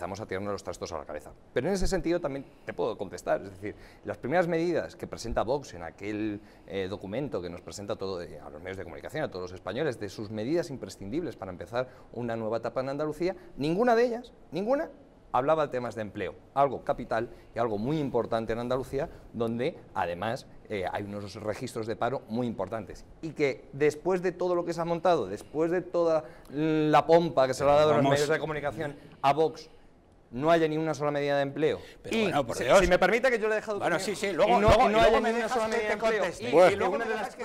empezamos a tirarnos los trastos a la cabeza. Pero en ese sentido también te puedo contestar, es decir, las primeras medidas que presenta Vox en aquel eh, documento que nos presenta todo, a los medios de comunicación, a todos los españoles, de sus medidas imprescindibles para empezar una nueva etapa en Andalucía, ninguna de ellas, ninguna, hablaba de temas de empleo, algo capital y algo muy importante en Andalucía, donde además eh, hay unos registros de paro muy importantes. Y que después de todo lo que se ha montado, después de toda la pompa que se le ha dado a los medios de comunicación a Vox no haya ni una sola medida de empleo. y, Si, me permite que yo le he dejado... Bueno, sí, sí, luego, de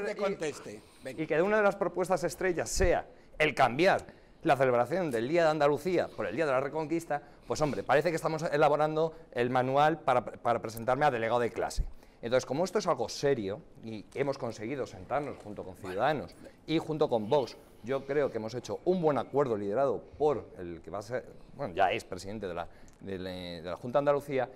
que conteste. Y que una de las propuestas estrellas sea el cambiar la celebración del Día de Andalucía por el Día de la Reconquista, pues hombre, parece que estamos elaborando el manual para, para presentarme a delegado de clase. Entonces, como esto es algo serio y hemos conseguido sentarnos junto con Ciudadanos y junto con Vox, yo creo que hemos hecho un buen acuerdo liderado por el que va a ser, bueno, ya es presidente de la, Junta de Andalucía,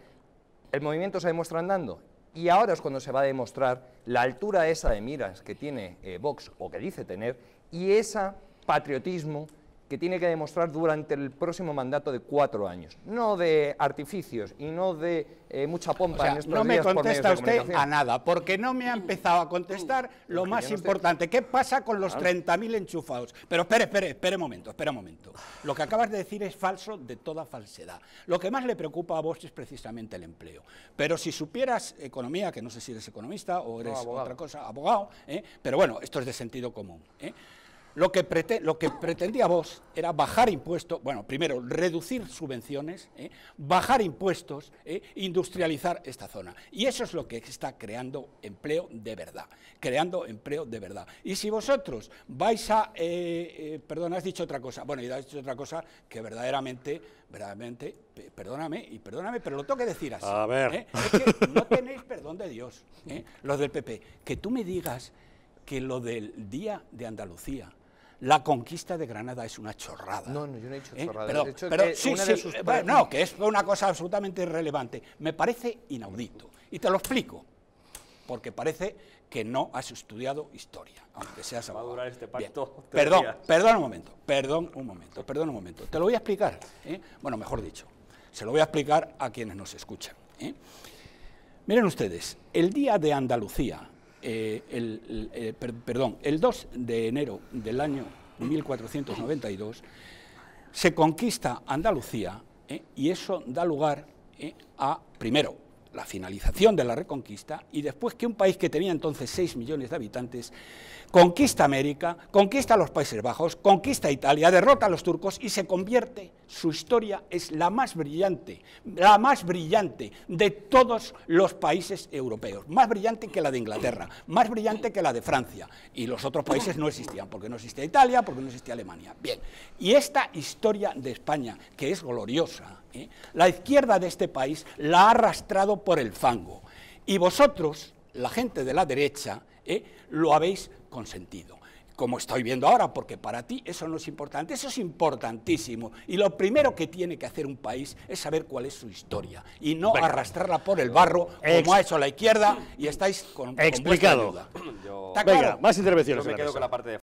el movimiento se demuestra andando y ahora es cuando se va a demostrar la altura esa de miras que tiene eh, Vox o que dice tener y ese patriotismo que tiene que demostrar durante el próximo mandato de cuatro años. No de artificios y no de eh, mucha pompa. O sea, no me contesta usted a nada, porque no me ha empezado a contestar lo más importante. ¿Qué pasa con los 30.000 ah. enchufados? Pero espere, espere, espere un momento, espere un momento. Lo que acabas de decir es falso de toda falsedad. Lo que más le preocupa a vos es precisamente el empleo. Pero si supieras economía, que no sé si eres economista o eres otra cosa, abogado, ¿eh? pero bueno, esto es de sentido común. ¿eh? Lo que, pretendía vos era bajar impuestos, bueno, primero reducir subvenciones, ¿eh? bajar impuestos, ¿eh? industrializar esta zona. Y eso es lo que está creando empleo de verdad, creando empleo de verdad. Y si vosotros vais a, eh, perdón, has dicho otra cosa, bueno, y has dicho otra cosa que verdaderamente, verdaderamente, perdóname, y perdóname, pero lo tengo que decir así. A ver. Es que no tenéis perdón de Dios, los del PP. Que tú me digas que lo del Día de Andalucía, la conquista de Granada es una chorrada. No, no, yo no he dicho ¿Eh? chorrada. Pero, eh, sí, sí, eh, no, que es una cosa absolutamente irrelevante. Me parece inaudito. Y te lo explico. Porque parece que no has estudiado historia, aunque seas abogado. este pacto. Perdón, perdón un momento, perdón un momento, perdón un momento. Te lo voy a explicar. Bueno, mejor dicho, se lo voy a explicar a quienes nos escuchan. Miren ustedes, el Día de Andalucía, eh, el, eh, perdón, el 2 de enero del año 1492 se conquista Andalucía eh, y eso da lugar a, primero, la finalización de la Reconquista y después que un país que tenía entonces 6 millones de habitantes conquista América, conquista los Países Bajos, conquista Italia, derrota a los turcos y se convierte, su historia es la más brillante, la más brillante de todos los países europeos, más brillante que la de Inglaterra, más brillante que la de Francia y los otros países no existían, porque no existía Italia, porque no existía Alemania. Bien, y esta historia de España, que es gloriosa, ¿eh? La izquierda de este país la ha arrastrado por el fango y vosotros, la gente de la derecha, ¿eh? lo habéis consentido como estoy viendo ahora, porque para ti eso no es importante, eso es importantísimo. Y lo primero que tiene que hacer un país es saber cuál es su historia y no arrastrarla por el barro como ha hecho la izquierda y estáis con... Explicado. más intervenciones. la parte